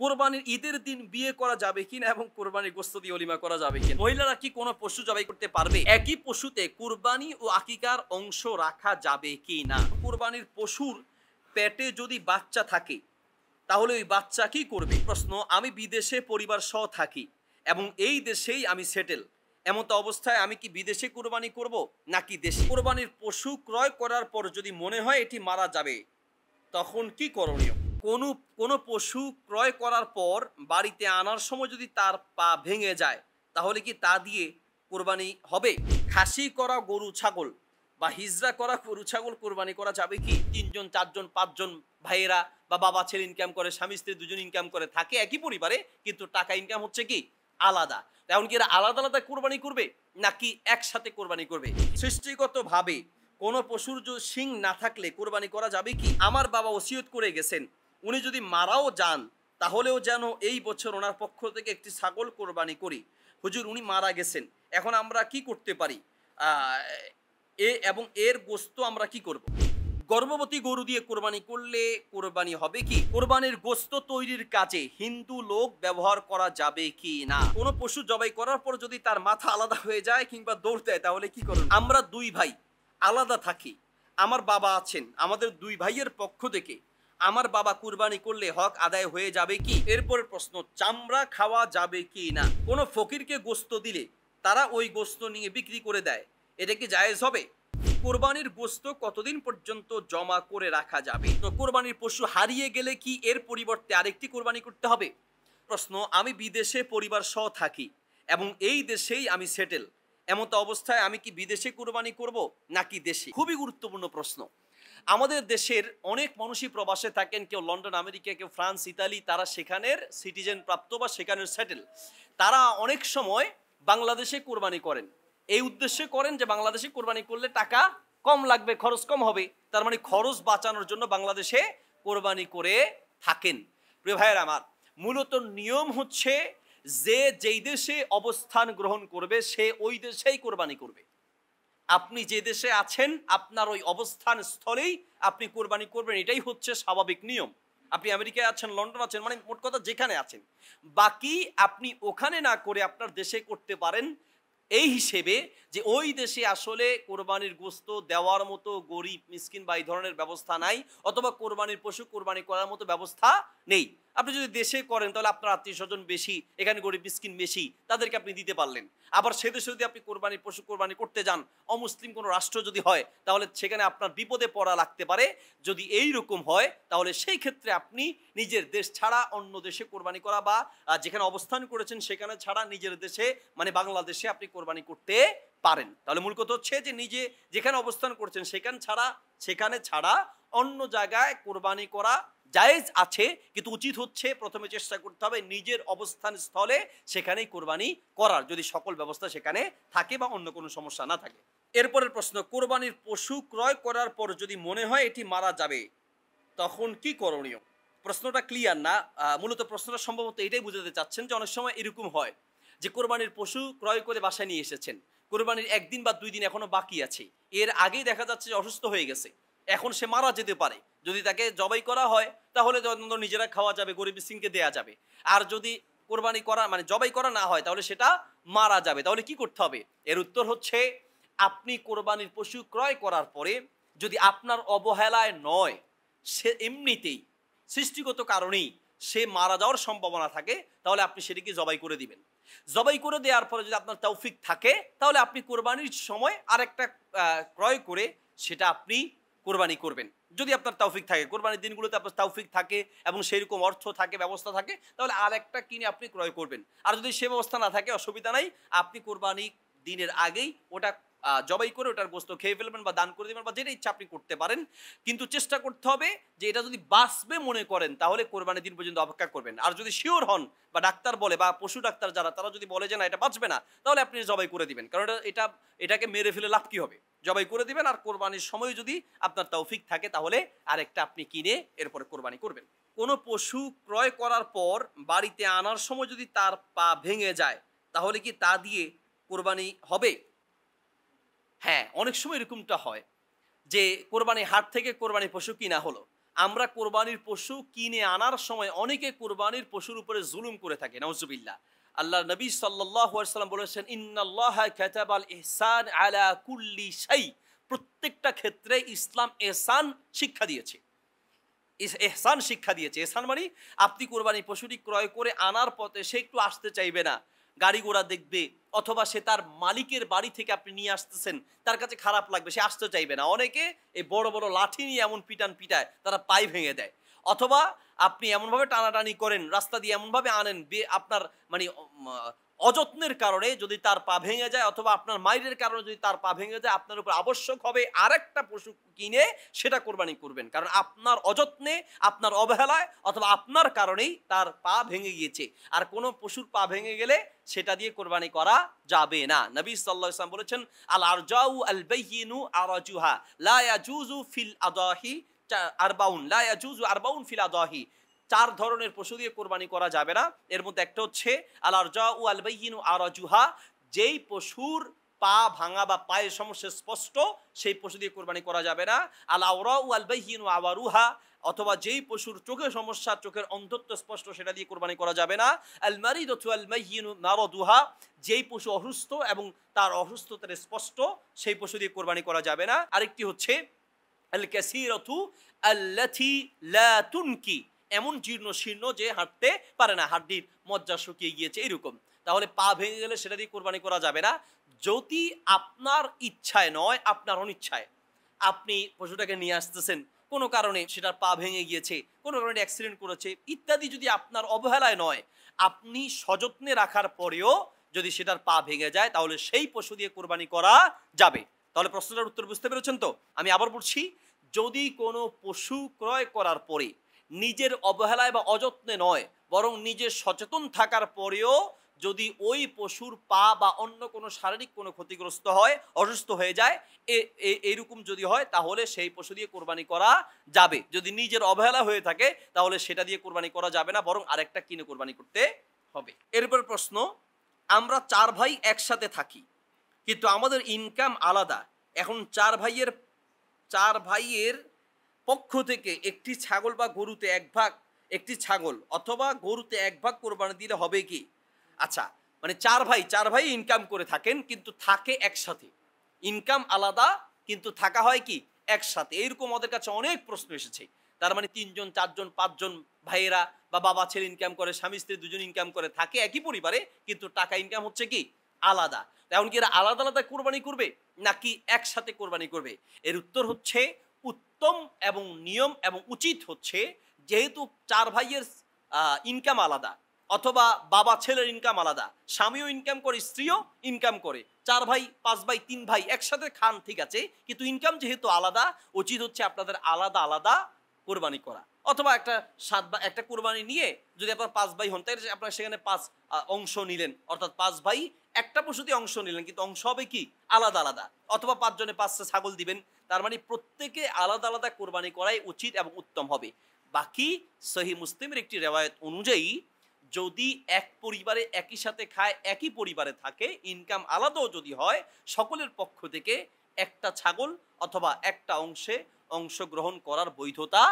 কোরবানির ঈদের দিন বিয়ে করা যাবে কিনা এবং কোরবানির গোস্ত দিয়ে অলিমা করা যাবে কিনা মহিলারা কি কোনো পশু জবাই করতে পারবে একই পশুতে কোরবানি ও আকিকার অংশ রাখা যাবে কি না কোরবানির পশুর পেটে যদি বাচ্চা থাকে তাহলে ওই বাচ্চা কি করবে প্রশ্ন আমি বিদেশে পরিবার সহ থাকি এবং এই দেশেই আমি সেটেল এমন তো অবস্থায় আমি কি বিদেশে কোরবানি করব নাকি দেশে কোরবানির পশু ক্রয় করার পর যদি মনে হয় এটি মারা যাবে তখন কি করণীয় কোনো কোনো পশু ক্রয় করার পর বাড়িতে আনার সময় যদি তার পা ভেঙে যায় তাহলে কি তা দিয়ে কোরবানি হবে খাসি করা গরু ছাগল বা হিজরা করা গরু ছাগল কোরবানি করা যাবে কি তিনজন চারজন পাঁচজন ভাইয়েরা বা বাবা ছেলে ইনকাম করে স্বামী স্ত্রী দুজন ইনকাম করে থাকে একই পরিবারে কিন্তু টাকা ইনকাম হচ্ছে কি আলাদা এমনকি এরা আলাদা আলাদা কোরবানি করবে নাকি একসাথে কোরবানি করবে সৃষ্টিগতভাবে কোনো পশুর শিং না থাকলে কোরবানি করা যাবে কি আমার বাবা ওসিয়ত করে গেছেন উনি যদি মারাও যান তাহলেও যেন এই বছর ওনার পক্ষ থেকে একটি ছাগল কোরবানি করি হুজুর উনি মারা গেছেন এখন আমরা কি করতে পারি এ এবং এর গোস্ত আমরা কি করব। গর্ভবতী গরু দিয়ে কোরবানি করলে কোরবানি হবে কি কোরবানির গোস্ত তৈরির কাজে হিন্দু লোক ব্যবহার করা যাবে কি না কোনো পশু জবাই করার পর যদি তার মাথা আলাদা হয়ে যায় কিংবা দৌড় দেয় তাহলে কি করুন আমরা দুই ভাই আলাদা থাকি আমার বাবা আছেন আমাদের দুই ভাইয়ের পক্ষ থেকে আমার বাবা কুরবানি করলে হক আদায় হয়ে যাবে কি এরপর প্রশ্ন চামড়া খাওয়া যাবে কি না কোনো ফকিরকে গোস্ত দিলে তারা ওই গোস্ত নিয়ে বিক্রি করে দেয় এটা কি জায়েজ হবে কোরবানির গোস্ত কতদিন পর্যন্ত জমা করে রাখা যাবে তো কোরবানির পশু হারিয়ে গেলে কি এর পরিবর্তে আরেকটি কোরবানি করতে হবে প্রশ্ন আমি বিদেশে পরিবার সহ থাকি এবং এই দেশেই আমি সেটেল এমন অবস্থায় আমি কি বিদেশে কোরবানি করব নাকি দেশে খুবই গুরুত্বপূর্ণ প্রশ্ন আমাদের দেশের অনেক মানুষই প্রবাসে থাকেন কেউ লন্ডন আমেরিকা কেউ ফ্রান্স ইতালি তারা সেখানের সিটিজেন প্রাপ্ত বা সেখানের সেটেল তারা অনেক সময় বাংলাদেশে কোরবানি করেন এই উদ্দেশ্যে করেন যে বাংলাদেশে কোরবানি করলে টাকা কম লাগবে খরচ কম হবে তার মানে খরচ বাঁচানোর জন্য বাংলাদেশে কোরবানি করে থাকেন প্রিয় ভাইয়ের আমার মূলত নিয়ম হচ্ছে যে যেই দেশে অবস্থান গ্রহণ করবে সে ওই দেশেই কোরবানি করবে আপনি যে দেশে আছেন আপনার ওই অবস্থান স্থলেই আপনি কোরবানি করবেন এটাই হচ্ছে স্বাভাবিক নিয়ম আপনি আমেরিকায় আছেন লন্ডন আছেন মানে মোট কথা যেখানে আছেন বাকি আপনি ওখানে না করে আপনার দেশে করতে পারেন এই হিসেবে যে ওই দেশে আসলে কোরবানির গোস্ত দেওয়ার মতো গরিব মিসকিন বা এই ধরনের ব্যবস্থা নাই অথবা কোরবানির পশু কোরবানি করার মতো ব্যবস্থা নেই আপনি যদি দেশে করেন তাহলে আপনার আত্মীয় স্বজন বেশি এখানে গরিব মিসকিন বেশি তাদেরকে আপনি দিতে পারলেন আবার সে দেশে যদি আপনি কোরবানির পশু কোরবানি করতে যান অমুসলিম কোনো রাষ্ট্র যদি হয় তাহলে সেখানে আপনার বিপদে পড়া লাগতে পারে যদি এই রকম হয় তাহলে সেই ক্ষেত্রে আপনি নিজের দেশ ছাড়া অন্য দেশে কোরবানি করা বা যেখানে অবস্থান করেছেন সেখানে ছাড়া নিজের দেশে মানে বাংলাদেশে আপনি কোরবানি করতে পারেন তাহলে মূল কথা হচ্ছে যে নিজে যেখানে অবস্থান করছেন সেখান ছাড়া সেখানে ছাড়া অন্য জায়গায় কোরবানি করা জায়েজ আছে কিন্তু উচিত হচ্ছে প্রথমে চেষ্টা করতে হবে নিজের অবস্থান স্থলে সেখানেই কোরবানি করার যদি সকল ব্যবস্থা সেখানে থাকে বা অন্য কোনো সমস্যা না থাকে এরপরের প্রশ্ন কোরবানির পশু ক্রয় করার পর যদি মনে হয় এটি মারা যাবে তখন কি করণীয় প্রশ্নটা ক্লিয়ার না মূলত প্রশ্নটা সম্ভবত এটাই বুঝাতে চাচ্ছেন যে অনেক সময় এরকম হয় যে কোরবানির পশু ক্রয় করে বাসায় নিয়ে এসেছেন কোরবানির একদিন বা দুই দিন এখনও বাকি আছে এর আগেই দেখা যাচ্ছে যে অসুস্থ হয়ে গেছে এখন সে মারা যেতে পারে যদি তাকে জবাই করা হয় তাহলে নিজেরা খাওয়া যাবে গরিব সিংকে দেয়া যাবে আর যদি কোরবানি করা মানে জবাই করা না হয় তাহলে সেটা মারা যাবে তাহলে কি করতে হবে এর উত্তর হচ্ছে আপনি কোরবানির পশু ক্রয় করার পরে যদি আপনার অবহেলায় নয় সে এমনিতেই সৃষ্টিগত কারণেই সে মারা যাওয়ার সম্ভাবনা থাকে তাহলে আপনি সেটিকে জবাই করে দিবেন জবাই করে দেওয়ার পরে যদি আপনার তৌফিক থাকে তাহলে আপনি কোরবানির সময় আরেকটা ক্রয় করে সেটা আপনি কোরবানি করবেন যদি আপনার তৌফিক থাকে কোরবানির দিনগুলোতে আপনার তৌফিক থাকে এবং সেইরকম অর্থ থাকে ব্যবস্থা থাকে তাহলে আর একটা কিনে আপনি ক্রয় করবেন আর যদি সে ব্যবস্থা না থাকে অসুবিধা নাই আপনি কোরবানি দিনের আগেই ওটা জবাই করে ওটার গোস্ত খেয়ে ফেলবেন বা দান করে দেবেন বা যেটা ইচ্ছা আপনি করতে পারেন কিন্তু চেষ্টা করতে হবে যে এটা যদি বাঁচবে মনে করেন তাহলে কোরবানির দিন পর্যন্ত অপেক্ষা করবেন আর যদি শিওর হন বা ডাক্তার বলে বা পশু ডাক্তার যারা তারা যদি বলে যে না এটা বাঁচবে না তাহলে আপনি জবাই করে দিবেন কারণ এটা এটাকে মেরে ফেলে লাভ কি হবে জবাই করে দিবেন আর কোরবানির সময় যদি আপনার তৌফিক থাকে তাহলে আরেকটা আপনি কিনে এরপরে কোরবানি করবেন কোনো পশু ক্রয় করার পর বাড়িতে আনার সময় যদি তার পা ভেঙে যায় তাহলে কি তা দিয়ে কোরবানি হবে হ্যাঁ অনেক সময় এরকমটা হয় যে কোরবানি হাট থেকে কোরবানি পশু কিনা হলো আমরা কোরবানির পশু কিনে আনার সময় অনেকে কোরবানির পশুর উপরে জুলুম করে থাকে নওজুবিল্লা আল্লাহ নবী সাল্লাম বলেছেন ইন্নাল্লাহ আলা কুল্লি প্রত্যেকটা ক্ষেত্রে ইসলাম এহসান শিক্ষা দিয়েছে এহসান শিক্ষা দিয়েছে এহসান মানে আপনি কোরবানি পশুটি ক্রয় করে আনার পথে সে একটু আসতে চাইবে না গাড়ি ঘোড়া দেখবে অথবা সে তার মালিকের বাড়ি থেকে আপনি নিয়ে আসতেছেন তার কাছে খারাপ লাগবে সে আসতে চাইবে না অনেকে এই বড় বড় লাঠি নিয়ে এমন পিটান পিটায় তারা পাই ভেঙে দেয় অথবা আপনি এমনভাবে টানাটানি করেন রাস্তা দিয়ে এমনভাবে আনেন আপনার মানে অযত্নের কারণে যদি তার পা ভেঙে যায় অথবা আপনার মায়ের কারণে যদি তার পা ভেঙে যায় আপনার উপর আবশ্যক হবে আরেকটা পশু কিনে সেটা কোরবানি করবেন কারণ আপনার অযত্নে আপনার অবহেলায় অথবা আপনার কারণেই তার পা ভেঙে গিয়েছে আর কোনো পশুর পা ভেঙে গেলে সেটা দিয়ে কোরবানি করা যাবে না নবী সাল্লাহ ইসলাম বলেছেন আল আরজাউ আল বেহিনু আরাজুহা লা ফিল আদাহি আরবাউন লা জুজু আরবাউন ফিল আদাহি চার ধরনের পশু দিয়ে কোরবানি করা যাবে না এর মধ্যে একটা হচ্ছে আলার আরজা ও আলবাইন যেই পশুর পা ভাঙা বা পায়ের সমস্যা স্পষ্ট সেই পশু দিয়ে কোরবানি করা যাবে না আল আওরা ও আলবাইন আওয়ারুহা অথবা যেই পশুর চোখের সমস্যা চোখের অন্ধত্ব স্পষ্ট সেটা দিয়ে কোরবানি করা যাবে না আলমারি দথু আলমাইন নারদুহা যেই পশু অসুস্থ এবং তার অসুস্থতার স্পষ্ট সেই পশু দিয়ে কোরবানি করা যাবে না আরেকটি হচ্ছে আল রথু আল্লাথি লি এমন জীর্ণ শীর্ণ যে হাঁটতে পারে না হাড্ডির মজ্জা শুকিয়ে গিয়েছে এরকম তাহলে পা ভেঙে গেলে সেটা দিয়ে কোরবানি করা যাবে না যদি আপনার ইচ্ছায় নয় আপনার অনিচ্ছায় আপনি পশুটাকে নিয়ে আসতেছেন কোনো কারণে সেটার পা ভেঙে গিয়েছে কোনো কারণে অ্যাক্সিডেন্ট করেছে ইত্যাদি যদি আপনার অবহেলায় নয় আপনি সযত্নে রাখার পরেও যদি সেটার পা ভেঙে যায় তাহলে সেই পশু দিয়ে কোরবানি করা যাবে তাহলে প্রশ্নটার উত্তর বুঝতে পেরেছেন তো আমি আবার বলছি যদি কোনো পশু ক্রয় করার পরে নিজের অবহেলায় বা অযত্নে নয় বরং নিজের সচেতন থাকার পরেও যদি ওই পশুর পা বা অন্য কোনো শারীরিক কোনো ক্ষতিগ্রস্ত হয় অসুস্থ হয়ে যায় এ এইরকম যদি হয় তাহলে সেই পশু দিয়ে কোরবানি করা যাবে যদি নিজের অবহেলা হয়ে থাকে তাহলে সেটা দিয়ে কোরবানি করা যাবে না বরং আরেকটা কিনে কোরবানি করতে হবে এরপর প্রশ্ন আমরা চার ভাই একসাথে থাকি কিন্তু আমাদের ইনকাম আলাদা এখন চার ভাইয়ের চার ভাইয়ের পক্ষ থেকে একটি ছাগল বা গরুতে এক ভাগ একটি ছাগল অথবা গরুতে এক ভাগ কোরবানি দিলে হবে কি আচ্ছা মানে চার ভাই চার ভাই ইনকাম করে থাকেন কিন্তু থাকে একসাথে ইনকাম আলাদা কিন্তু থাকা হয় কি একসাথে এইরকম ওদের কাছে অনেক প্রশ্ন এসেছে তার মানে তিনজন চারজন পাঁচজন ভাইয়েরা বা বাবা ছেলে ইনকাম করে স্বামী স্ত্রী দুজন ইনকাম করে থাকে একই পরিবারে কিন্তু টাকা ইনকাম হচ্ছে কি আলাদা এমনকি কি এরা আলাদা আলাদা কোরবানি করবে নাকি একসাথে কোরবানি করবে এর উত্তর হচ্ছে উত্তম এবং নিয়ম এবং উচিত হচ্ছে যেহেতু চার ভাইয়ের ইনকাম আলাদা অথবা বাবা ছেলের ইনকাম আলাদা স্বামীও ইনকাম করে স্ত্রীও ইনকাম করে চার ভাই পাঁচ ভাই তিন ভাই একসাথে খান ঠিক আছে কিন্তু ইনকাম যেহেতু আলাদা উচিত হচ্ছে আপনাদের আলাদা আলাদা কোরবানি করা অথবা একটা সাত বা একটা কোরবানি নিয়ে যদি আপনার পাঁচ ভাই হন তাহলে আপনার সেখানে পাঁচ অংশ নিলেন অর্থাৎ পাঁচ ভাই একটা পশুতে অংশ নিলেন কিন্তু অংশ হবে কি আলাদা আলাদা অথবা পাঁচজনে পাঁচটা ছাগল দিবেন তার মানে প্রত্যেকে আলাদা আলাদা কোরবানি করাই উচিত এবং উত্তম হবে বাকি সহি মুসলিমের একটি রেওয়ায়ত অনুযায়ী যদি এক পরিবারে একই সাথে খায় একই পরিবারে থাকে ইনকাম আলাদাও যদি হয় সকলের পক্ষ থেকে একটা ছাগল অথবা একটা অংশে অংশগ্রহণ করার বৈধতা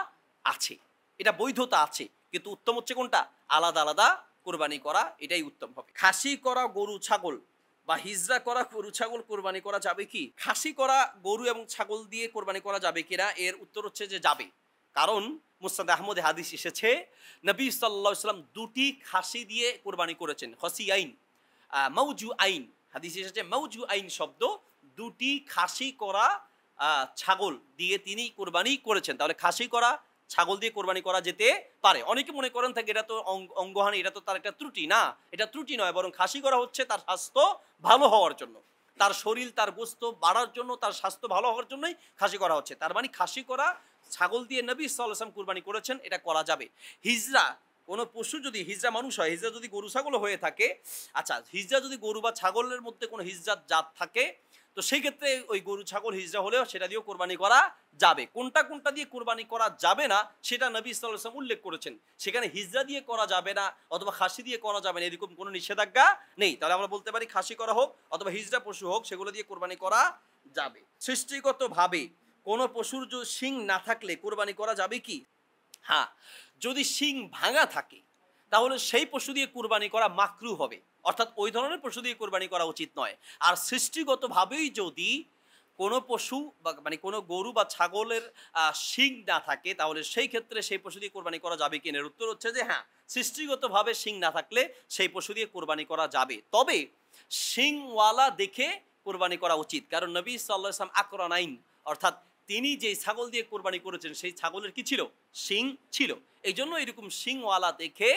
আছে এটা বৈধতা আছে কিন্তু উত্তম হচ্ছে কোনটা আলাদা আলাদা কোরবানি করা এটাই উত্তম হবে খাসি করা গরু ছাগল বা হিজরা করা গরু ছাগল কোরবানি করা যাবে কি খাসি করা গরু এবং ছাগল দিয়ে কোরবানি করা যাবে কিনা এর উত্তর হচ্ছে যে যাবে কারণ মুস্তাদ আহমদ হাদিস এসেছে নবী সাল্লা ইসলাম দুটি খাসি দিয়ে কোরবানি করেছেন হসি আইন মৌজু আইন হাদিস এসেছে মৌজু আইন শব্দ দুটি খাসি করা ছাগল দিয়ে তিনি কোরবানি করেছেন তাহলে খাসি করা ছাগল দিয়ে কোরবানি করা যেতে পারে অনেকে মনে করেন থাকে এটা তো অঙ্গহানি এটা তো তার একটা ত্রুটি না এটা ত্রুটি নয় বরং খাসি করা হচ্ছে তার স্বাস্থ্য ভালো হওয়ার জন্য তার শরীর তার গোস্ত বাড়ার জন্য তার স্বাস্থ্য ভালো হওয়ার জন্যই খাসি করা হচ্ছে তার মানে খাসি করা ছাগল দিয়ে নবী সাল্লাম কুরবানি করেছেন এটা করা যাবে হিজরা কোনো পশু যদি হিজরা মানুষ হয় হিজরা যদি গরু ছাগল হয়ে থাকে আচ্ছা হিজরা যদি গরু বা ছাগলের মধ্যে কোনো হিজরার জাত থাকে তো সেই ক্ষেত্রে ওই গরু ছাগল হিজরা হলেও সেটা দিয়েও কোরবানি করা যাবে কোনটা কোনটা দিয়ে কোরবানি করা যাবে না সেটা নবী ইসলাম উল্লেখ করেছেন সেখানে হিজরা দিয়ে করা যাবে না অথবা খাসি দিয়ে করা যাবে না এরকম কোনো নিষেধাজ্ঞা নেই তাহলে আমরা বলতে পারি খাসি করা হোক অথবা হিজরা পশু হোক সেগুলো দিয়ে কোরবানি করা যাবে সৃষ্টিগতভাবে কোনো পশুর যদি শিং না থাকলে কোরবানি করা যাবে কি হ্যাঁ যদি শিং ভাঙা থাকে তাহলে সেই পশু দিয়ে কুরবানি করা মাকরু হবে অর্থাৎ ওই ধরনের পশু দিয়ে কোরবানি করা উচিত নয় আর সৃষ্টিগতভাবেই যদি কোনো পশু বা মানে কোনো গরু বা ছাগলের শিং না থাকে তাহলে সেই ক্ষেত্রে সেই পশু দিয়ে কোরবানি করা যাবে কি এর উত্তর হচ্ছে যে হ্যাঁ সৃষ্টিগতভাবে শিং না থাকলে সেই পশু দিয়ে কোরবানি করা যাবে তবে শিংওয়ালা দেখে কোরবানি করা উচিত কারণ নবী সাল্লাহ ইসলাম আইন অর্থাৎ তিনি যেই ছাগল দিয়ে কোরবানি করেছেন সেই ছাগলের কি ছিল শিং ছিল এই জন্য এরকম শিংওয়ালা দেখে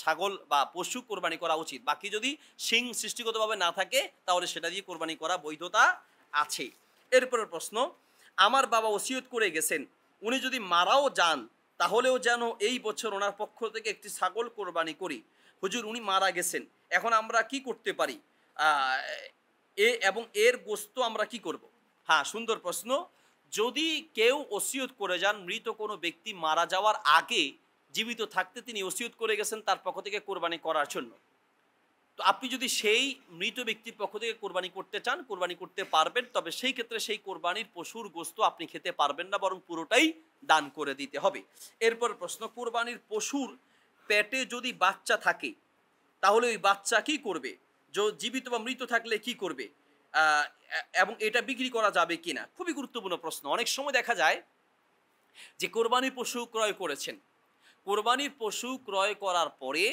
ছাগল বা পশু কোরবানি করা উচিত বাকি যদি শিং সৃষ্টিগতভাবে না থাকে তাহলে সেটা দিয়ে কোরবানি করা বৈধতা আছে এরপরের প্রশ্ন আমার বাবা ওসিয়ত করে গেছেন উনি যদি মারাও যান তাহলেও যেন এই বছর ওনার পক্ষ থেকে একটি ছাগল কোরবানি করি হুজুর উনি মারা গেছেন এখন আমরা কি করতে পারি এ এবং এর গোস্ত আমরা কি করব। হ্যাঁ সুন্দর প্রশ্ন যদি কেউ ওসিয়ত করে যান মৃত কোনো ব্যক্তি মারা যাওয়ার আগে জীবিত থাকতে তিনি ওসিয়ত করে গেছেন তার পক্ষ থেকে কোরবানি করার জন্য তো আপনি যদি সেই মৃত ব্যক্তির পক্ষ থেকে কোরবানি করতে চান কোরবানি করতে পারবেন তবে সেই ক্ষেত্রে সেই কোরবানির পশুর গোস্ত আপনি খেতে পারবেন না বরং পুরোটাই দান করে দিতে হবে এরপর প্রশ্ন কোরবানির পশুর পেটে যদি বাচ্চা থাকে তাহলে ওই বাচ্চা কি করবে জীবিত বা মৃত থাকলে কি করবে এবং এটা বিক্রি করা যাবে কিনা খুবই গুরুত্বপূর্ণ প্রশ্ন অনেক সময় দেখা যায় যে কোরবানি পশু ক্রয় করেছেন কোরবানির পশু ক্রয় করার পরে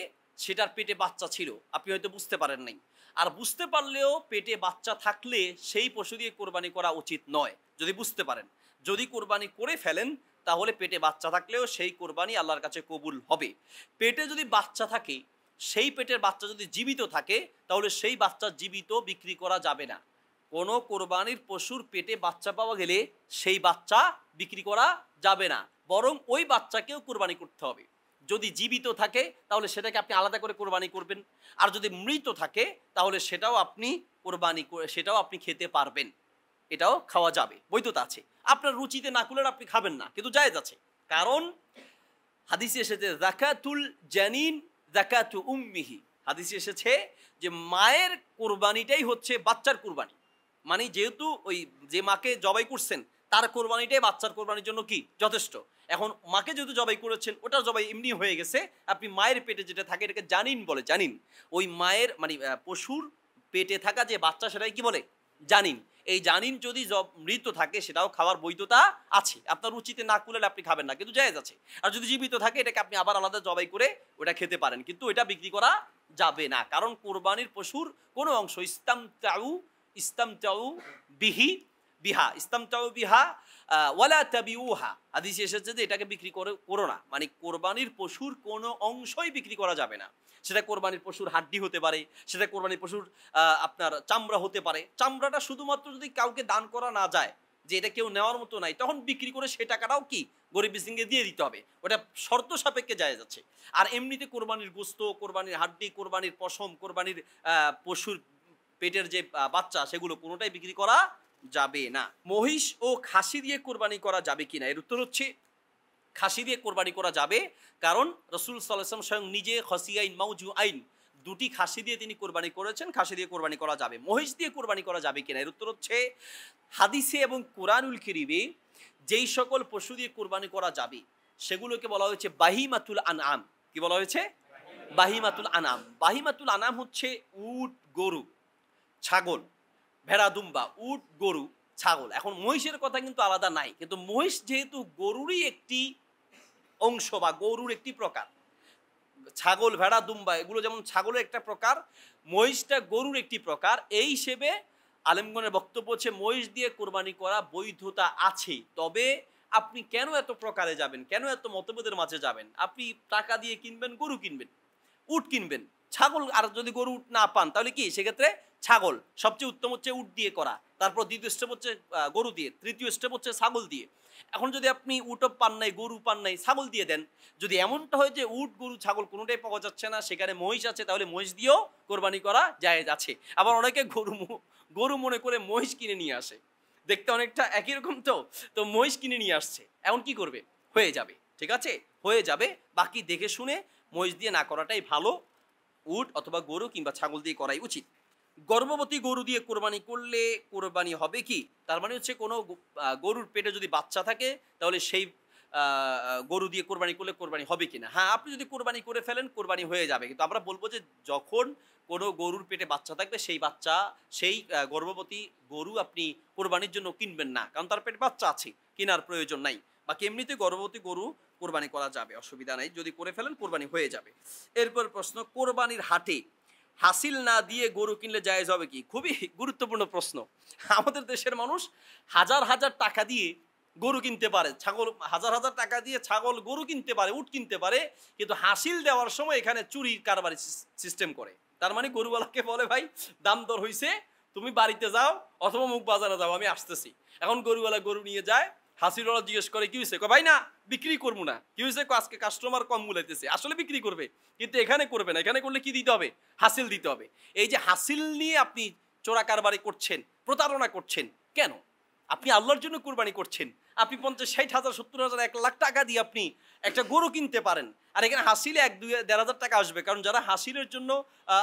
সেটার পেটে বাচ্চা ছিল আপনি হয়তো বুঝতে পারেন নাই আর বুঝতে পারলেও পেটে বাচ্চা থাকলে সেই পশু দিয়ে কোরবানি করা উচিত নয় যদি বুঝতে পারেন যদি কোরবানি করে ফেলেন তাহলে পেটে বাচ্চা থাকলেও সেই কোরবানি আল্লাহর কাছে কবুল হবে পেটে যদি বাচ্চা থাকে সেই পেটের বাচ্চা যদি জীবিত থাকে তাহলে সেই বাচ্চা জীবিত বিক্রি করা যাবে না কোনো কোরবানির পশুর পেটে বাচ্চা পাওয়া গেলে সেই বাচ্চা বিক্রি করা যাবে না বরং ওই বাচ্চাকেও কোরবানি করতে হবে যদি জীবিত থাকে তাহলে সেটাকে আপনি আলাদা করে কোরবানি করবেন আর যদি মৃত থাকে তাহলে সেটাও আপনি কোরবানি সেটাও আপনি খেতে পারবেন এটাও খাওয়া যাবে বৈধতা আছে আপনার রুচিতে না কুলের আপনি খাবেন না কিন্তু জায়েজ আছে কারণ হাদিসে এসেছে জাকাতুল জানিন জাকাতু উম্মিহি হাদিসে এসেছে যে মায়ের কোরবানিটাই হচ্ছে বাচ্চার কোরবানি মানে যেহেতু ওই যে মাকে জবাই করছেন তার কোরবানিটাই বাচ্চার কোরবানির জন্য কি যথেষ্ট এখন মাকে যেহেতু জবাই করেছেন ওটা জবাই এমনি হয়ে গেছে আপনি মায়ের পেটে যেটা থাকে এটাকে জানিন বলে জানিন ওই মায়ের মানে পশুর পেটে থাকা যে বাচ্চা সেটাই কি বলে জানিন এই জানিন যদি মৃত থাকে সেটাও খাওয়ার বৈধতা আছে আপনার রুচিতে না কুলালে আপনি খাবেন না কিন্তু জায়গা আছে আর যদি জীবিত থাকে এটাকে আপনি আবার আলাদা জবাই করে ওটা খেতে পারেন কিন্তু এটা বিক্রি করা যাবে না কারণ কোরবানির পশুর কোনো অংশ ইস্তাম তাউ ইস্তাম বিহি বিহা ইস্তাম বিহা ওয়ালা তাবিউহা হাদিস হচ্ছে যে এটাকে বিক্রি করে করো না মানে কোরবানির পশুর কোনো অংশই বিক্রি করা যাবে না সেটা কোরবানির পশুর হাড্ডি হতে পারে সেটা কোরবানির পশুর আপনার চামড়া হতে পারে চামড়াটা শুধুমাত্র যদি কাউকে দান করা না যায় যে এটা কেউ নেওয়ার মতো নাই তখন বিক্রি করে সে টাকাটাও কি গরিব মিসিংকে দিয়ে দিতে হবে ওটা শর্ত সাপেক্ষে যায় যাচ্ছে আর এমনিতে কোরবানির গোস্ত কোরবানির হাড্ডি কোরবানির পশম কোরবানির পশুর পেটের যে বাচ্চা সেগুলো কোনোটাই বিক্রি করা যাবে না মহিষ ও খাসি দিয়ে কোরবানি করা যাবে কি না এর উত্তর হচ্ছে খাসি দিয়ে কোরবানি করা যাবে কারণ রসুল সাল্লাম স্বয়ং নিজে খসি আইন মাউজু আইন দুটি খাসি দিয়ে তিনি কোরবানি করেছেন খাসি দিয়ে কোরবানি করা যাবে মহিষ দিয়ে কোরবানি করা যাবে কিনা এর উত্তর হচ্ছে হাদিসে এবং কোরআনুল কিরিবে যেই সকল পশু দিয়ে কোরবানি করা যাবে সেগুলোকে বলা হয়েছে বাহিমাতুল আনাম কি বলা হয়েছে বাহিমাতুল আনাম বাহিমাতুল আনাম হচ্ছে উট গরু ছাগল ভেড়া দুম্বা উট গরু ছাগল এখন মহিষের কথা কিন্তু আলাদা নাই কিন্তু মহিষ যেহেতু গরুরই একটি অংশ বা গরুর একটি প্রকার ছাগল ভেড়া দুম্বা এগুলো যেমন ছাগলের একটা প্রকার মহিষটা গরুর একটি প্রকার এই হিসেবে আলেমগণের বক্তব্য হচ্ছে মহিষ দিয়ে কোরবানি করা বৈধতা আছে তবে আপনি কেন এত প্রকারে যাবেন কেন এত মতভেদের মাঝে যাবেন আপনি টাকা দিয়ে কিনবেন গরু কিনবেন উট কিনবেন ছাগল আর যদি গরু উট না পান তাহলে কি সেক্ষেত্রে ছাগল সবচেয়ে উত্তম হচ্ছে উট দিয়ে করা তারপর দ্বিতীয় স্টেপ হচ্ছে গরু দিয়ে তৃতীয় স্টেপ হচ্ছে ছাগল দিয়ে এখন যদি আপনি উটও পান নাই গরু পান নাই ছাগল দিয়ে দেন যদি এমনটা হয় যে উট গরু ছাগল কোনোটাই পাওয়া যাচ্ছে না সেখানে মহিষ আছে তাহলে মহিষ দিয়েও কোরবানি করা যায় আছে আবার অনেকে গরু গরু মনে করে মহিষ কিনে নিয়ে আসে দেখতে অনেকটা একই রকম তো তো মহিষ কিনে নিয়ে আসছে এমন কি করবে হয়ে যাবে ঠিক আছে হয়ে যাবে বাকি দেখে শুনে মহিষ দিয়ে না করাটাই ভালো উট অথবা গরু কিংবা ছাগল দিয়ে করাই উচিত গর্ভবতী গরু দিয়ে কোরবানি করলে কোরবানি হবে কি তার মানে হচ্ছে কোনো গরুর পেটে যদি বাচ্চা থাকে তাহলে সেই গরু দিয়ে কোরবানি করলে কোরবানি হবে কি না হ্যাঁ আপনি যদি কোরবানি করে ফেলেন কোরবানি হয়ে যাবে কিন্তু আমরা বলবো যে যখন কোনো গরুর পেটে বাচ্চা থাকবে সেই বাচ্চা সেই গর্ভবতী গরু আপনি কোরবানির জন্য কিনবেন না কারণ তার পেটে বাচ্চা আছে কেনার প্রয়োজন নাই বা কেমনিতে গর্ভবতী গরু কোরবানি করা যাবে অসুবিধা নাই যদি করে ফেলেন কোরবানি হয়ে যাবে এরপর প্রশ্ন কোরবানির হাটে হাসিল না দিয়ে গরু কিনলে যায় যাবে কি খুবই গুরুত্বপূর্ণ প্রশ্ন আমাদের দেশের মানুষ হাজার হাজার টাকা দিয়ে গরু কিনতে পারে ছাগল হাজার হাজার টাকা দিয়ে ছাগল গরু কিনতে পারে উট কিনতে পারে কিন্তু হাসিল দেওয়ার সময় এখানে চুরির কারবার সিস্টেম করে তার মানে গরুওয়ালাকে বলে ভাই দাম দর হইছে তুমি বাড়িতে যাও অথবা মুখ বাজারে যাও আমি আসতেছি এখন গরুওয়ালা গরু নিয়ে যায় হাসিরওয়ালা জিজ্ঞেস করে কি হয়েছে ভাই না বিক্রি করবো না কি হয়েছে আজকে কাস্টমার কম মূলাইতেছে আসলে বিক্রি করবে কিন্তু এখানে করবে না এখানে করলে কি দিতে হবে হাসিল দিতে হবে এই যে হাসিল নিয়ে আপনি চোরা কারবারি করছেন প্রতারণা করছেন কেন আপনি আল্লাহর জন্য কোরবানি করছেন আপনি পঞ্চাশ ষাট হাজার সত্তর হাজার এক লাখ টাকা দিয়ে আপনি একটা গরু কিনতে পারেন আর এখানে হাসিলে এক দুই দেড় হাজার টাকা আসবে কারণ যারা হাসিলের জন্য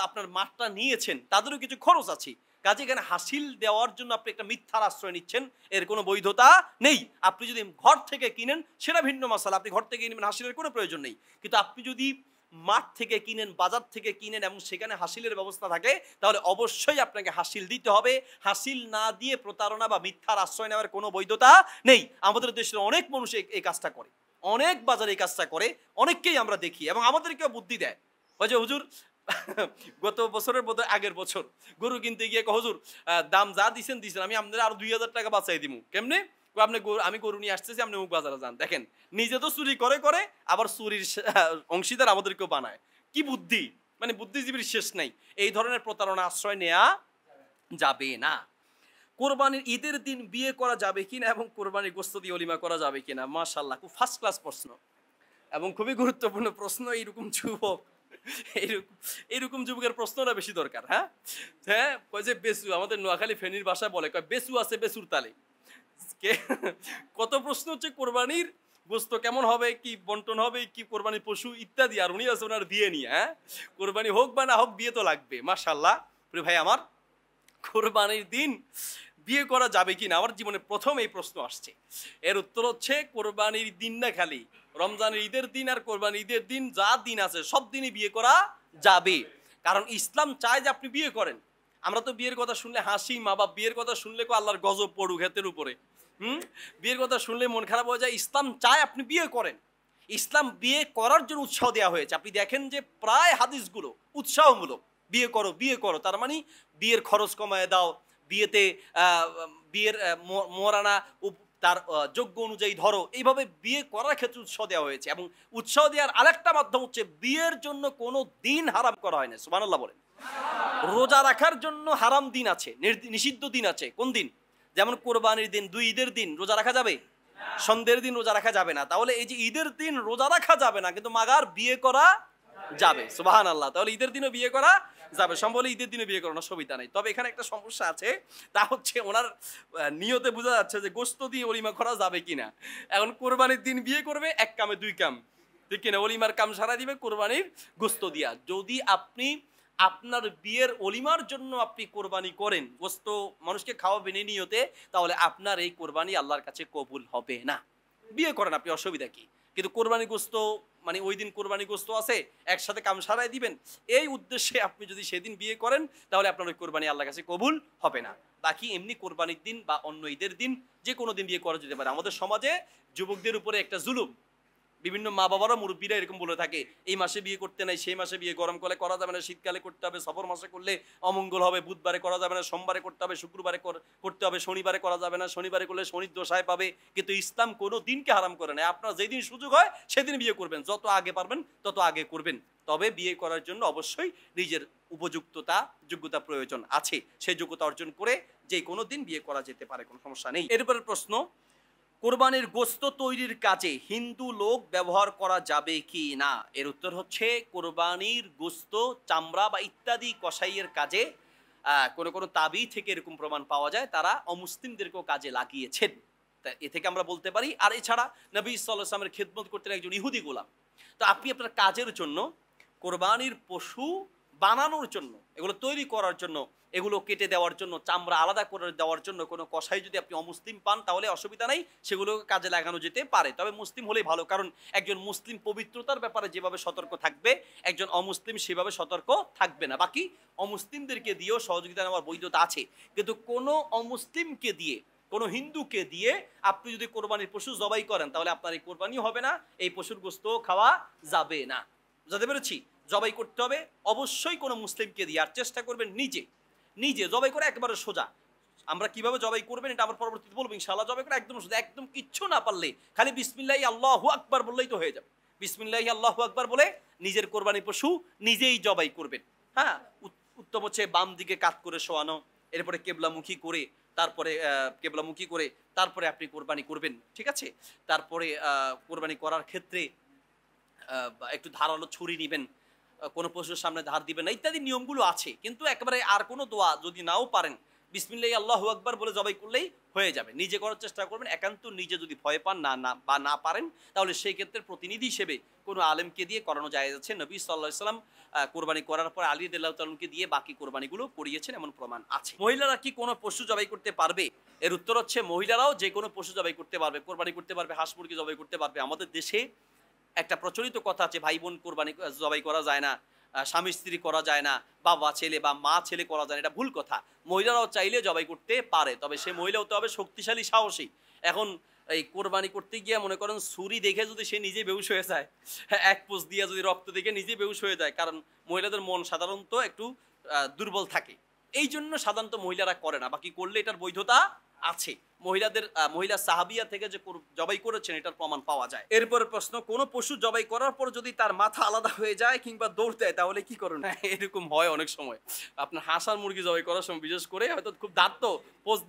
আপনার মাঠটা নিয়েছেন তাদেরও কিছু খরচ আছে কাজে এখানে হাসিল দেওয়ার জন্য আপনি একটা মিথ্যার আশ্রয় নিচ্ছেন এর কোনো বৈধতা নেই আপনি যদি ঘর থেকে কিনেন সেটা ভিন্ন মশালা আপনি ঘর থেকে কিনবেন হাসিলের কোনো প্রয়োজন নেই কিন্তু আপনি যদি মাঠ থেকে কিনেন বাজার থেকে কিনেন এবং সেখানে হাসিলের ব্যবস্থা থাকে তাহলে অবশ্যই আপনাকে হাসিল দিতে হবে হাসিল না দিয়ে প্রতারণা বা মিথ্যার আশ্রয় নেওয়ার কোনো বৈধতা নেই আমাদের দেশের অনেক মানুষ এই কাজটা করে অনেক বাজারে এই কাজটা করে অনেককেই আমরা দেখি এবং আমাদেরকেও বুদ্ধি দেয় যে হুজুর গত বছরের বোধ আগের বছর গরু কিনতে গিয়ে হজুর দাম যা দিচ্ছেন দিচ্ছেন আমি আপনার আরো দুই হাজার টাকা বাঁচাই দিব কেমনি আপনি আমি গরু নিয়ে আসতেছি আপনি মুখ বাজারে যান দেখেন নিজে তো চুরি করে করে আবার চুরির অংশীদার আমাদেরকেও বানায় কি বুদ্ধি মানে বুদ্ধিজীবীর শেষ নাই এই ধরনের প্রতারণা আশ্রয় নেয়া যাবে না কোরবানির ঈদের দিন বিয়ে করা যাবে কিনা এবং কোরবানির গোস্ত দিয়ে অলিমা করা যাবে কিনা মাসাল্লাহ খুব ফার্স্ট ক্লাস প্রশ্ন এবং খুবই গুরুত্বপূর্ণ প্রশ্ন এইরকম যুবক এরকম যুবকের প্রশ্নটা বেশি দরকার হ্যাঁ হ্যাঁ কয় যে বেসু আমাদের নোয়াখালী ফেনীর বাসায় বলে কয় বেসু আছে বেসুর তালে কত প্রশ্ন হচ্ছে কোরবানির গোস্ত কেমন হবে কি বন্টন হবে কি কোরবানি পশু ইত্যাদি আর উনি আছে ওনার বিয়ে নিয়ে হ্যাঁ কোরবানি হোক বা না হোক বিয়ে তো লাগবে মাশাল্লাহ রে ভাই আমার কোরবানির দিন বিয়ে করা যাবে কি না আমার জীবনে প্রথম এই প্রশ্ন আসছে এর উত্তর হচ্ছে কোরবানির দিন না খালি রমজানের ঈদের দিন আর কোরবান ঈদের দিন যা দিন আছে সব দিনই বিয়ে করা যাবে কারণ ইসলাম চায় যে আপনি বিয়ে করেন আমরা তো বিয়ের কথা শুনলে হাসি মা বাপ বিয়ের কথা শুনলে কো আল্লাহর গজব পড়ু হেতের উপরে হুম বিয়ের কথা শুনলে মন খারাপ হয়ে যায় ইসলাম চায় আপনি বিয়ে করেন ইসলাম বিয়ে করার জন্য উৎসাহ দেওয়া হয়েছে আপনি দেখেন যে প্রায় হাদিসগুলো উৎসাহমূলক বিয়ে করো বিয়ে করো তার মানে বিয়ের খরচ কমায় দাও বিয়েতে বিয়ের মরানা তার যোগ্য অনুযায়ী ধরো এইভাবে বিয়ে করার ক্ষেত্রে উৎসাহ দেওয়া হয়েছে এবং উৎসাহ দেওয়ার আরেকটা মাধ্যম হচ্ছে বিয়ের জন্য কোনো দিন হারাম করা হয় না আল্লাহ বলেন রোজা রাখার জন্য হারাম দিন আছে নিষিদ্ধ দিন আছে কোন দিন যেমন কোরবানির দিন দুই ঈদের দিন রোজা রাখা যাবে সন্ধ্যের দিন রোজা রাখা যাবে না তাহলে এই যে ঈদের দিন রোজা রাখা যাবে না কিন্তু মাগার বিয়ে করা যাবে সুবাহান আল্লাহ তাহলে ঈদের দিনও বিয়ে করা যাবে সম্ভব ঈদের দিনে বিয়ে করানোর সুবিধা নেই তবে এখানে একটা সমস্যা আছে তা হচ্ছে ওনার নিয়তে বোঝা যাচ্ছে যে গোস্ত দিয়ে অলিমা করা যাবে কিনা এখন কোরবানির দিন বিয়ে করবে এক কামে দুই কাম ঠিক কিনা অলিমার কাম সারা দিবে কোরবানির গোস্ত দিয়া যদি আপনি আপনার বিয়ের অলিমার জন্য আপনি কোরবানি করেন গোস্ত মানুষকে খাওয়া বেনে নিয়তে তাহলে আপনার এই কোরবানি আল্লাহর কাছে কবুল হবে না বিয়ে করেন আপনি অসুবিধা কি কিন্তু কোরবানি গোস্ত মানে ওই দিন কোরবানি গোস্ত আছে একসাথে কাম সারাই দিবেন এই উদ্দেশ্যে আপনি যদি সেদিন বিয়ে করেন তাহলে আপনার ওই কোরবানি আল্লাহ কাছে কবুল হবে না বাকি এমনি কোরবানির দিন বা অন্য ঈদের দিন যে কোনো দিন বিয়ে করা যেতে পারে আমাদের সমাজে যুবকদের উপরে একটা জুলুম বিভিন্ন মা বাবারও মুরব্বীরা এরকম বলে থাকে এই মাসে বিয়ে করতে নাই সেই মাসে বিয়ে গরমকালে করা যাবে না শীতকালে করতে হবে সফর মাসে করলে অমঙ্গল হবে বুধবারে করা যাবে না সোমবারে করতে হবে শুক্রবারে করতে হবে শনিবারে করা যাবে না শনিবারে করলে শনির দোষায় পাবে কিন্তু ইসলাম কোনো দিনকে হারাম করে না আপনার যেদিন সুযোগ হয় সেদিন বিয়ে করবেন যত আগে পারবেন তত আগে করবেন তবে বিয়ে করার জন্য অবশ্যই নিজের উপযুক্ততা যোগ্যতা প্রয়োজন আছে সেই যোগ্যতা অর্জন করে যে কোনো দিন বিয়ে করা যেতে পারে কোনো সমস্যা নেই এরপরের প্রশ্ন কোরবানির গোস্ত তৈরির কাজে হিন্দু লোক ব্যবহার করা যাবে কি না এর উত্তর হচ্ছে কোরবানির গোস্ত চামড়া বা ইত্যাদি কষাইয়ের কাজে কোনো কোনো তাবি থেকে এরকম প্রমাণ পাওয়া যায় তারা অমুসলিমদেরকেও কাজে লাগিয়েছেন তা এ থেকে আমরা বলতে পারি আর এছাড়া নবী ইসাল্লামের খেদমত করতেন একজন ইহুদি গোলাম তো আপনি আপনার কাজের জন্য কোরবানির পশু বানানোর জন্য এগুলো তৈরি করার জন্য এগুলো কেটে দেওয়ার জন্য চামড়া আলাদা করে দেওয়ার জন্য কোনো কষাই যদি আপনি অমুসলিম পান তাহলে অসুবিধা নেই সেগুলো কাজে লাগানো যেতে পারে তবে মুসলিম হলেই ভালো কারণ একজন মুসলিম পবিত্রতার ব্যাপারে যেভাবে সতর্ক থাকবে একজন অমুসলিম সেভাবে সতর্ক থাকবে না বাকি অমুসলিমদেরকে দিয়েও সহযোগিতা নেওয়ার বৈধতা আছে কিন্তু কোনো অমুসলিমকে দিয়ে কোনো হিন্দুকে দিয়ে আপনি যদি কোরবানির পশু জবাই করেন তাহলে আপনার এই কোরবানি হবে না এই পশুর গোস্তও খাওয়া যাবে না বুঝাতে পেরেছি জবাই করতে হবে অবশ্যই কোনো মুসলিমকে দিয়ে আর চেষ্টা করবেন নিজে নিজে জবাই করে একবারে সোজা আমরা কিভাবে জবাই করবেন এটা আমার পরবর্তীতে বলবো ইনশাল্লাহ জবাই করে একদম সোজা একদম কিচ্ছু না পারলে খালি বিসমিল্লাহ আল্লাহ আকবার বললেই তো হয়ে যাবে বিসমিল্লাহ আল্লাহ আকবার বলে নিজের কোরবানি পশু নিজেই জবাই করবেন হ্যাঁ উত্তম হচ্ছে বাম দিকে কাত করে শোয়ানো এরপরে কেবলামুখী করে তারপরে কেবলামুখী করে তারপরে আপনি কোরবানি করবেন ঠিক আছে তারপরে কোরবানি করার ক্ষেত্রে একটু ধারালো ছুরি নেবেন কোনো পশুর সামনে ধার দিবে না ইত্যাদি নিয়মগুলো আছে কিন্তু একেবারে আর কোনো দোয়া যদি নাও পারেন বিসমিল্লাই আল্লাহ আকবর বলে জবাই করলেই হয়ে যাবে নিজে করার চেষ্টা করবেন একান্ত নিজে যদি ভয় পান না না বা না পারেন তাহলে সেই ক্ষেত্রে প্রতিনিধি হিসেবে কোনো আলেমকে দিয়ে করানো যায় যাচ্ছে নবী সাল্লাহ সাল্লাম কোরবানি করার পর আলী দেলাউতালকে দিয়ে বাকি কোরবানিগুলো করিয়েছেন এমন প্রমাণ আছে মহিলারা কি কোনো পশু জবাই করতে পারবে এর উত্তর হচ্ছে মহিলারাও যে কোনো পশু জবাই করতে পারবে কোরবানি করতে পারবে হাঁস মুরগি জবাই করতে পারবে আমাদের দেশে একটা প্রচলিত কথা আছে ভাই বোন কোরবানি জবাই করা যায় না স্বামী স্ত্রী করা যায় না বাবা ছেলে বা মা ছেলে করা যায় না এটা ভুল কথা মহিলারাও চাইলে জবাই করতে পারে তবে সে মহিলা হতে হবে শক্তিশালী সাহসী এখন এই কোরবানি করতে গিয়ে মনে করেন ছুরি দেখে যদি সে নিজে বেউস হয়ে যায় এক পোষ দিয়ে যদি রক্ত দেখে নিজে বেউস হয়ে যায় কারণ মহিলাদের মন সাধারণত একটু দুর্বল থাকে এই জন্য সাধারণত মহিলারা করে না বাকি করলে এটার বৈধতা আছে মহিলাদের মহিলা সাহাবিয়া থেকে যে জবাই করেছেন এটার প্রমাণ পাওয়া যায় এরপর প্রশ্ন কোন পশু জবাই করার পর যদি তার মাথা আলাদা হয়ে যায় কিংবা দৌড় দেয় তাহলে কি করেন হ্যাঁ। এরকম হয় অনেক সময় আপনার হাসার মুরগি জবাই করার সময় বিশেষ করে হয়তো খুব দাঁত তো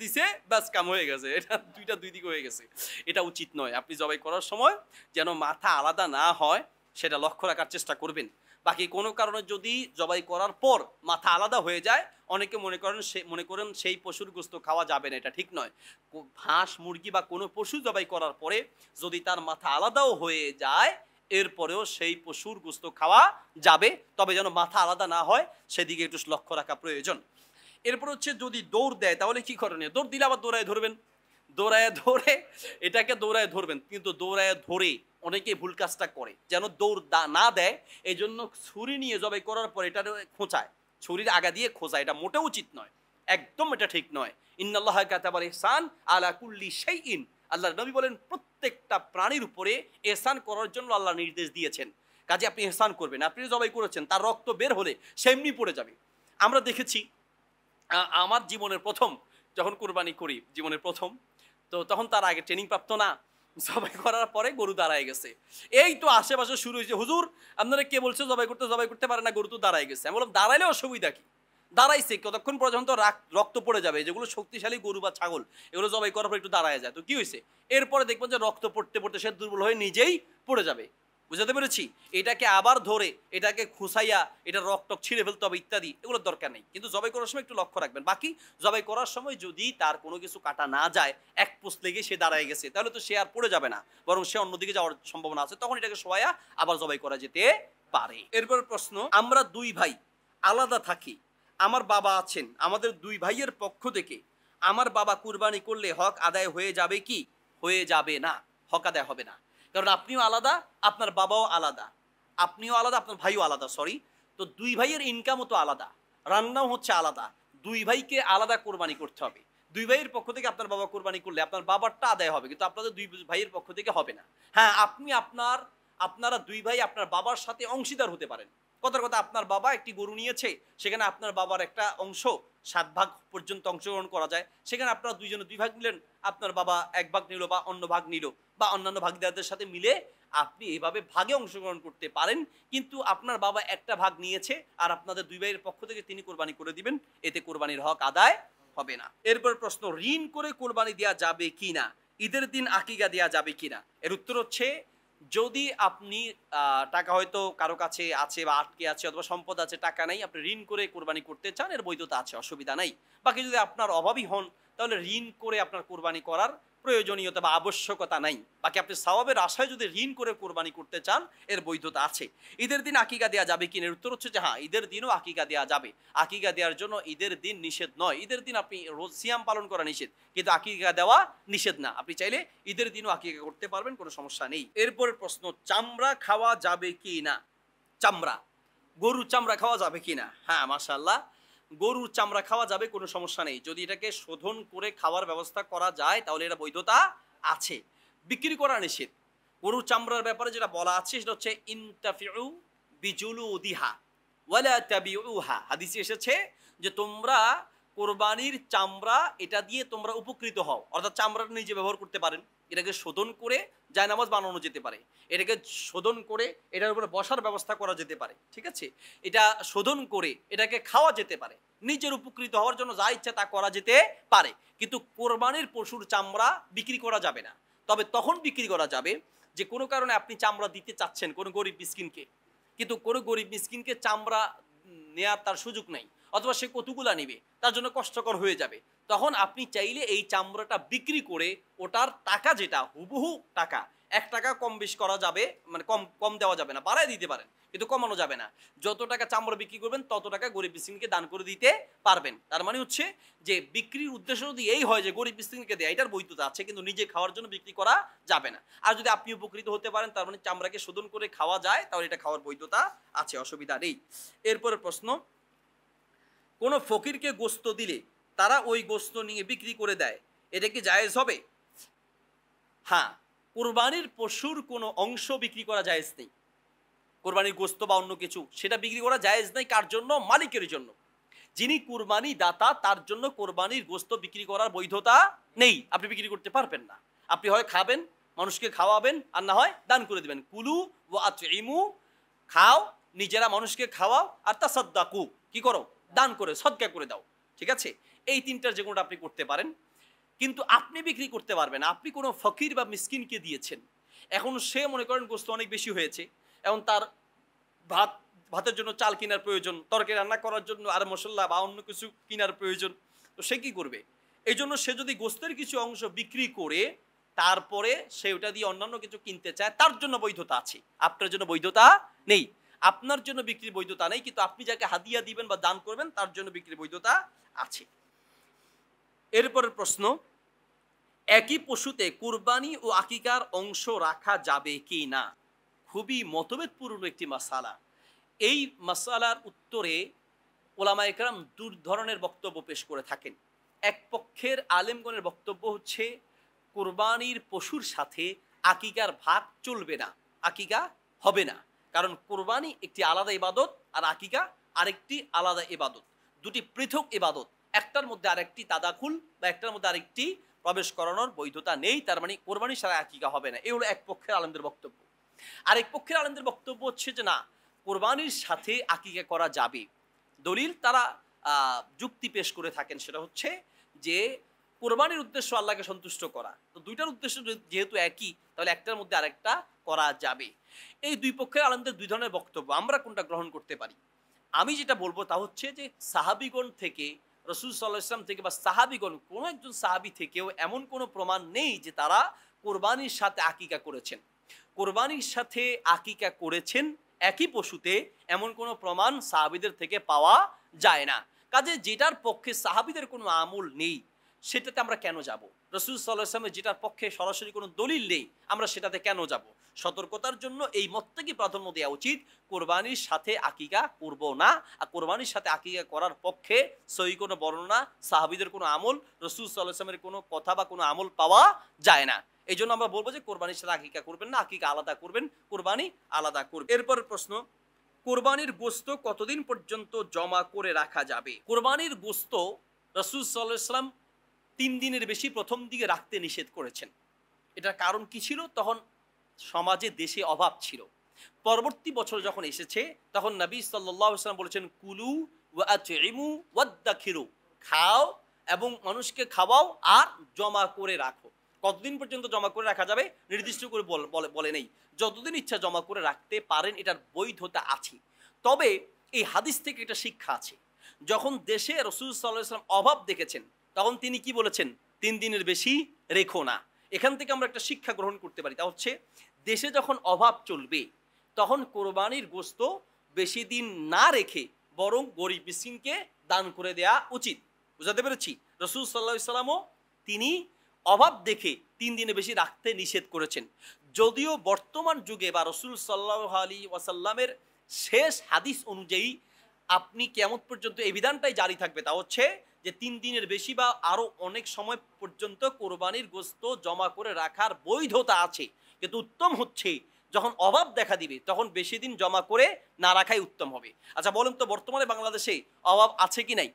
দিছে ব্যাস কাম হয়ে গেছে এটা দুইটা দুই দিকে হয়ে গেছে এটা উচিত নয় আপনি জবাই করার সময় যেন মাথা আলাদা না হয় সেটা লক্ষ্য রাখার চেষ্টা করবেন বাকি কোনো কারণে যদি জবাই করার পর মাথা আলাদা হয়ে যায় অনেকে মনে করেন সে মনে করেন সেই পশুর গোস্ত খাওয়া যাবে না এটা ঠিক নয় হাঁস মুরগি বা কোনো পশু জবাই করার পরে যদি তার মাথা আলাদাও হয়ে যায় এরপরেও সেই পশুর গোস্ত খাওয়া যাবে তবে যেন মাথা আলাদা না হয় সেদিকে একটু লক্ষ্য রাখা প্রয়োজন এরপর হচ্ছে যদি দৌড় দেয় তাহলে কি করণীয় দৌড় দিলে আবার দৌড়ায় ধরবেন দৌড়ায় ধরে এটাকে দৌড়ায় ধরবেন কিন্তু দৌড়ায় ধরে অনেকেই ভুল কাজটা করে যেন দৌড় না দেয় এই জন্য ছুরি নিয়ে জবাই করার পর এটা খোঁচায় ছুরির আগা দিয়ে খোঁজায় এটা মোটেও উচিত নয় একদম এটা ঠিক নয় ইন্নাল্লাহ কাতাবার এসান আলা কুল্লি সেই ইন আল্লাহ নবী বলেন প্রত্যেকটা প্রাণীর উপরে এহসান করার জন্য আল্লাহ নির্দেশ দিয়েছেন কাজে আপনি এসান করবেন আপনি জবাই করেছেন তার রক্ত বের হলে সেমনি পড়ে যাবে আমরা দেখেছি আমার জীবনের প্রথম যখন কোরবানি করি জীবনের প্রথম তো তখন তার আগে ট্রেনিং প্রাপ্ত না জবাই করার পরে গরু দাঁড়ায় গেছে এই তো আশেপাশে শুরু হয়েছে হুজুর আপনারা কে বলছে জবাই করতে জবাই করতে পারে না গরু তো দাঁড়ায় গেছে আমি বললাম দাঁড়াইলে অসুবিধা কি দাঁড়াইছে কতক্ষণ পর্যন্ত রক্ত পড়ে যাবে যেগুলো শক্তিশালী গরু বা ছাগল এগুলো জবাই করার পর একটু দাঁড়ায় যায় তো কি হয়েছে এরপরে দেখবেন যে রক্ত পড়তে পড়তে সে দুর্বল হয়ে নিজেই পড়ে যাবে বুঝাতে পেরেছি এটাকে আবার ধরে এটাকে খুসাইয়া এটা রক্ত ছিঁড়ে ফেলতে হবে ইত্যাদি এগুলোর দরকার নেই কিন্তু জবাই করার সময় একটু লক্ষ্য রাখবেন বাকি জবাই করার সময় যদি তার কোনো কিছু কাটা না যায় এক পোস্ট লেগে সে দাঁড়ায় গেছে তাহলে তো সে আর পড়ে যাবে না বরং সে অন্যদিকে যাওয়ার সম্ভাবনা আছে তখন এটাকে সবাইয়া আবার জবাই করা যেতে পারে এরপর প্রশ্ন আমরা দুই ভাই আলাদা থাকি আমার বাবা আছেন আমাদের দুই ভাইয়ের পক্ষ থেকে আমার বাবা কুরবানি করলে হক আদায় হয়ে যাবে কি হয়ে যাবে না হক আদায় হবে না কারণ আপনিও আলাদা আপনার বাবাও আলাদা আপনিও আলাদা আপনার ভাইও আলাদা সরি তো দুই ভাইয়ের ইনকামও তো আলাদা রান্নাও হচ্ছে আলাদা দুই ভাইকে আলাদা কোরবানি করতে হবে দুই ভাইয়ের পক্ষ থেকে আপনার বাবা কোরবানি করলে আপনার বাবারটা আদায় হবে কিন্তু আপনাদের দুই ভাইয়ের পক্ষ থেকে হবে না হ্যাঁ আপনি আপনার আপনারা দুই ভাই আপনার বাবার সাথে অংশীদার হতে পারেন কথার কথা আপনার বাবা একটি গরু নিয়েছে সেখানে আপনার বাবার একটা অংশ সাত ভাগ পর্যন্ত অংশগ্রহণ করা যায় সেখানে আপনারা দুইজনে দুই ভাগ নিলেন আপনার বাবা এক ভাগ নিল বা অন্য ভাগ নিল বা অন্যান্য ভাগিদারদের সাথে মিলে আপনি এভাবে ভাগে অংশগ্রহণ করতে পারেন কিন্তু আপনার বাবা একটা ভাগ নিয়েছে আর আপনাদের দুই ভাইয়ের পক্ষ থেকে তিনি কোরবানি করে দিবেন এতে কোরবানির হক আদায় হবে না এরপর প্রশ্ন ঋণ করে কোরবানি দেওয়া যাবে কি না ঈদের দিন আকিগা দেওয়া যাবে কি না এর উত্তর হচ্ছে যদি আপনি টাকা হয়তো কারো কাছে আছে বা আটকে আছে অথবা সম্পদ আছে টাকা নাই আপনি ঋণ করে কোরবানি করতে চান এর বৈধতা আছে অসুবিধা নাই বাকি যদি আপনার অভাবই হন তাহলে ঋণ করে আপনার কোরবানি করার প্রয়োজনীয়তা বা আবশ্যকতা নাই বাকি আপনি সবাবের আশায় যদি ঋণ করে কোরবানি করতে চান এর বৈধতা আছে ঈদের দিন আকিকা দেওয়া যাবে কিনের উত্তর হচ্ছে যে হ্যাঁ ঈদের দিনও আকিকা দেওয়া যাবে আকিকা দেওয়ার জন্য ঈদের দিন নিষেধ নয় ঈদের দিন আপনি রোজিয়াম পালন করা নিষেধ কিন্তু আকিকা দেওয়া নিষেধ না আপনি চাইলে ঈদের দিনও আকিকা করতে পারবেন কোনো সমস্যা নেই এরপরের প্রশ্ন চামড়া খাওয়া যাবে কি না চামড়া গরু চামড়া খাওয়া যাবে কি না হ্যাঁ আল্লাহ গরুর চামড়া খাওয়া যাবে কোনো সমস্যা নেই যদি এটাকে শোধন করে খাওয়ার ব্যবস্থা করা যায় তাহলে এটা বৈধতা আছে বিক্রি করা নিষেধ গরুর চামড়ার ব্যাপারে যেটা বলা আছে সেটা হচ্ছে ইনতাফিউ বিজুলু দিহা ওয়ালা তাবিউহা হাদিসে এসেছে যে তোমরা কোরবানির চামড়া এটা দিয়ে তোমরা উপকৃত হও অর্থাৎ চামড়াটা নিজে ব্যবহার করতে পারেন এটাকে শোধন করে জায়নামাজ বানানো যেতে পারে এটাকে শোধন করে এটার উপরে বসার ব্যবস্থা করা যেতে পারে ঠিক আছে এটা শোধন করে এটাকে খাওয়া যেতে পারে নিজের উপকৃত হওয়ার জন্য যা ইচ্ছা তা করা যেতে পারে কিন্তু কোরবানির পশুর চামড়া বিক্রি করা যাবে না তবে তখন বিক্রি করা যাবে যে কোনো কারণে আপনি চামড়া দিতে চাচ্ছেন কোনো গরিব মিসকিনকে কিন্তু কোনো গরিব মিসকিনকে চামড়া নেয়ার তার সুযোগ নেই অথবা সে কতুগুলা নেবে তার জন্য কষ্টকর হয়ে যাবে তখন আপনি চাইলে এই চামড়াটা বিক্রি করে ওটার টাকা যেটা হুবহু টাকা এক টাকা কম বেশ করা যাবে মানে কম কম দেওয়া যাবে না বাড়াই দিতে পারেন কিন্তু কমানো যাবে না যত টাকা চামড়া বিক্রি করবেন তত টাকা গরিব মিসকিনকে দান করে দিতে পারবেন তার মানে হচ্ছে যে বিক্রির উদ্দেশ্য যদি এই হয় যে গরিব মিসকিনকে দেয় এটার বৈধতা আছে কিন্তু নিজে খাওয়ার জন্য বিক্রি করা যাবে না আর যদি আপনি উপকৃত হতে পারেন তার মানে চামড়াকে শোধন করে খাওয়া যায় তাহলে এটা খাওয়ার বৈধতা আছে অসুবিধা নেই এরপরের প্রশ্ন কোনো ফকিরকে গোস্ত দিলে তারা ওই গোস্ত নিয়ে বিক্রি করে দেয় এটা কি জায়েজ হবে হ্যাঁ কোরবানির পশুর কোনো অংশ বিক্রি করা জায়েজ নেই কোরবানির গোস্ত বা অন্য কিছু সেটা বিক্রি করা জায়েজ নেই কার জন্য মালিকের জন্য যিনি কোরবানি দাতা তার জন্য কোরবানির গোস্ত বিক্রি করার বৈধতা নেই আপনি বিক্রি করতে পারবেন না আপনি হয় খাবেন মানুষকে খাওয়াবেন আর না হয় দান করে দেবেন কুলু ও আচ্ছা ইমু খাও নিজেরা মানুষকে খাওয়াও আর তা সদ্দাকু কি করো দান করে সদকা করে দাও ঠিক আছে এই তিনটার যে কোনোটা আপনি করতে পারেন কিন্তু আপনি বিক্রি করতে পারবেন আপনি কোনো ফকির বা মিসকিনকে দিয়েছেন এখন সে মনে করেন গোস্ত অনেক বেশি হয়েছে এবং তার ভাত ভাতের জন্য চাল কেনার প্রয়োজন তরকারি রান্না করার জন্য আর মশলা বা অন্য কিছু কেনার প্রয়োজন তো সে কি করবে এই জন্য সে যদি গোস্তের কিছু অংশ বিক্রি করে তারপরে সে ওটা দিয়ে অন্যান্য কিছু কিনতে চায় তার জন্য বৈধতা আছে আপনার জন্য বৈধতা নেই আপনার জন্য বিক্রির বৈধতা নেই কিন্তু আপনি যাকে হাদিয়া দিবেন বা দান করবেন তার জন্য বিক্রির বৈধতা আছে এরপরের প্রশ্ন একই পশুতে কুরবানি ও আকিকার অংশ রাখা যাবে কি না খুবই মতভেদপূর্ণ একটি মাসালা এই মাসালার উত্তরে ওলামা একরাম দু ধরনের বক্তব্য পেশ করে থাকেন এক পক্ষের আলেমগণের বক্তব্য হচ্ছে কোরবানির পশুর সাথে আকিকার ভাগ চলবে না আকিকা হবে না কারণ কোরবানি একটি আলাদা ইবাদত আর আকিকা আরেকটি আলাদা ইবাদত দুটি পৃথক ইবাদত একটার মধ্যে আরেকটি তাদাখুল বা একটার মধ্যে আরেকটি প্রবেশ করানোর বৈধতা নেই তার মানে কোরবানি সারা আকিকা হবে না এই হলো এক পক্ষের আলমদের বক্তব্য আর এক পক্ষের আলমদের বক্তব্য হচ্ছে যে না কোরবানির সাথে আকিকা করা যাবে দলিল তারা যুক্তি পেশ করে থাকেন সেটা হচ্ছে যে কোরবানির উদ্দেশ্য আল্লাহকে সন্তুষ্ট করা তো দুইটার উদ্দেশ্য যেহেতু একই তাহলে একটার মধ্যে আরেকটা করা যাবে এই দুই পক্ষের আলমদের দুই ধরনের বক্তব্য আমরা কোনটা গ্রহণ করতে পারি আমি যেটা বলবো তা হচ্ছে যে সাহাবিগণ থেকে রসুল সাল্লাহ ইসলাম থেকে বা সাহাবিগণ কোনো একজন সাহাবি থেকেও এমন কোনো প্রমাণ নেই যে তারা কোরবানির সাথে আকিকা করেছেন কোরবানির সাথে আকিকা করেছেন একই পশুতে এমন কোনো প্রমাণ সাহাবিদের থেকে পাওয়া যায় না কাজে যেটার পক্ষে সাহাবিদের কোনো আমল নেই সেটাতে আমরা কেন যাব রসুল সাল্লাহামের যেটার পক্ষে সরাসরি কোনো দলিল নেই আমরা সেটাতে কেন যাব সতর্কতার জন্য এই মতটাকে প্রাধান্য দেওয়া উচিত কোরবানির সাথে আকিকা করব না আর কোরবানির সাথে আকিকা করার পক্ষে সই কোনো বর্ণনা সাহাবিদের কোনো আমল রসুল সাল্লাহামের কোনো কথা বা কোনো আমল পাওয়া যায় না এই জন্য আমরা বলবো যে কোরবানির সাথে আকিকা করবেন না আকিকা আলাদা করবেন কোরবানি আলাদা করবেন এরপর প্রশ্ন কোরবানির গোস্ত কতদিন পর্যন্ত জমা করে রাখা যাবে কোরবানির গোস্ত রসুল সাল্লাহ তিন দিনের বেশি প্রথম দিকে রাখতে নিষেধ করেছেন এটার কারণ কি ছিল তখন সমাজে দেশে অভাব ছিল পরবর্তী বছর যখন এসেছে তখন নবী সাল্লাম বলেছেন কুলু ওয়াচু খাও এবং মানুষকে খাওয়াও আর জমা করে রাখো কতদিন পর্যন্ত জমা করে রাখা যাবে নির্দিষ্ট করে বলে নেই যতদিন ইচ্ছা জমা করে রাখতে পারেন এটার বৈধতা আছে তবে এই হাদিস থেকে এটা শিক্ষা আছে যখন দেশে রসুল সাল্লাহ ইসলাম অভাব দেখেছেন তখন তিনি কি বলেছেন তিন দিনের বেশি রেখো না এখান থেকে আমরা একটা শিক্ষা গ্রহণ করতে পারি তা হচ্ছে দেশে যখন অভাব চলবে তখন কোরবানির গোস্ত বেশি দিন না রেখে বরং গরিব মিসকিনকে দান করে দেয়া উচিত বুঝাতে পেরেছি রসুল সাল্লা সাল্লামও তিনি অভাব দেখে তিন দিনে বেশি রাখতে নিষেধ করেছেন যদিও বর্তমান যুগে বা রসুল সাল্লাহ আলী ওয়াসাল্লামের শেষ হাদিস অনুযায়ী আপনি কেমন পর্যন্ত এই বিধানটাই জারি থাকবে তা হচ্ছে যে তিন দিনের বেশি বা আরও অনেক সময় পর্যন্ত কোরবানির গোস্ত জমা করে রাখার বৈধতা আছে কিন্তু উত্তম হচ্ছে যখন অভাব দেখা দিবে তখন বেশি দিন জমা করে না রাখাই উত্তম হবে আচ্ছা বলুন তো বর্তমানে বাংলাদেশে অভাব আছে কি নাই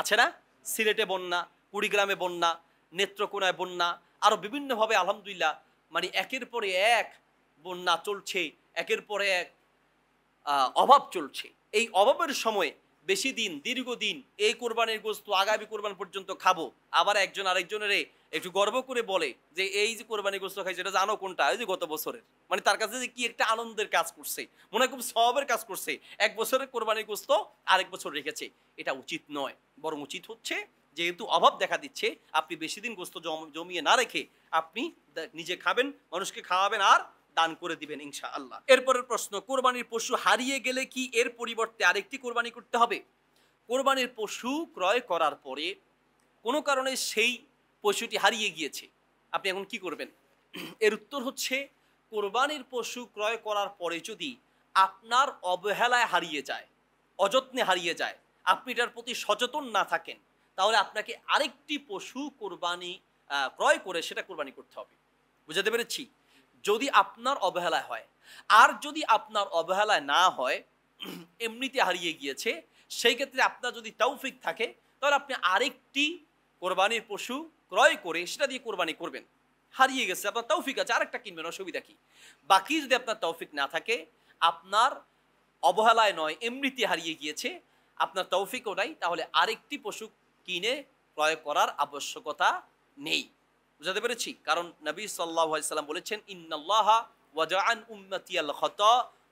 আছে না সিলেটে বন্যা কুড়িগ্রামে বন্যা নেত্রকোনায় বন্যা আরও বিভিন্নভাবে আলহামদুলিল্লাহ মানে একের পরে এক বন্যা চলছে একের পরে এক অভাব চলছে এই অভাবের সময়ে বেশি দিন দীর্ঘদিন এই কোরবানির গোস্ত আগামী কোরবান পর্যন্ত খাবো আবার একজন আরেকজনের একটু গর্ব করে বলে যে এই যে কোরবানি গোস্ত খাই সেটা জানো কোনটা ওই যে গত বছরের মানে তার কাছে যে কি একটা আনন্দের কাজ করছে মনে খুব সবের কাজ করছে এক বছরের কোরবানি গোস্ত আরেক বছর রেখেছে এটা উচিত নয় বরং উচিত হচ্ছে যেহেতু অভাব দেখা দিচ্ছে আপনি বেশি দিন গোস্ত জমিয়ে না রেখে আপনি নিজে খাবেন মানুষকে খাওয়াবেন আর দান করে দিবেন ইনশা আল্লাহ এরপরের প্রশ্ন কোরবানির পশু হারিয়ে গেলে কি এর পরিবর্তে আরেকটি কোরবানি করতে হবে কোরবানির পশু ক্রয় করার পরে কোনো কারণে সেই পশুটি হারিয়ে গিয়েছে আপনি এখন কি করবেন এর উত্তর হচ্ছে কোরবানির পশু ক্রয় করার পরে যদি আপনার অবহেলায় হারিয়ে যায় অযত্নে হারিয়ে যায় আপনি এটার প্রতি সচেতন না থাকেন তাহলে আপনাকে আরেকটি পশু কোরবানি ক্রয় করে সেটা কোরবানি করতে হবে বুঝাতে পেরেছি যদি আপনার অবহেলায় হয় আর যদি আপনার অবহেলায় না হয় এমনিতে হারিয়ে গিয়েছে সেই ক্ষেত্রে আপনার যদি তৌফিক থাকে তাহলে আপনি আরেকটি কোরবানির পশু ক্রয় করে সেটা দিয়ে কোরবানি করবেন হারিয়ে গেছে আপনার তৌফিক আছে আরেকটা কিনবেন অসুবিধা কি বাকি যদি আপনার তৌফিক না থাকে আপনার অবহেলায় নয় এমনিতে হারিয়ে গিয়েছে আপনার তৌফিকও নাই তাহলে আরেকটি পশু কিনে ক্রয় করার আবশ্যকতা নেই বুঝাতে পেরেছি কারণ নবী সাল্লাহ বলেছেন ইন্নাল্লাহ ওয়াজান উম্মতিয়াল খত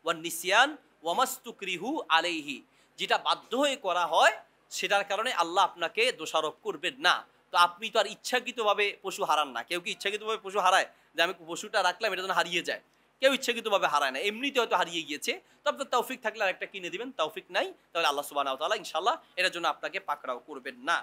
ওয়া নিসিয়ান ওয়ামাস্তুকরিহু আলাইহি যেটা বাধ্য হয়ে করা হয় সেটার কারণে আল্লাহ আপনাকে দোষারোপ করবেন না তো আপনি তো আর ইচ্ছাকৃতভাবে পশু হারান না কেউ কি ইচ্ছাকৃতভাবে পশু হারায় যে আমি পশুটা রাখলাম এটা যেন হারিয়ে যায় কেউ ইচ্ছাকৃতভাবে হারায় না এমনিতে হয়তো হারিয়ে গিয়েছে তো আপনার তৌফিক থাকলে আর একটা কিনে দিবেন তৌফিক নাই তাহলে আল্লাহ সুবাহ তালা ইনশাল্লাহ এটার জন্য আপনাকে পাকড়াও করবেন না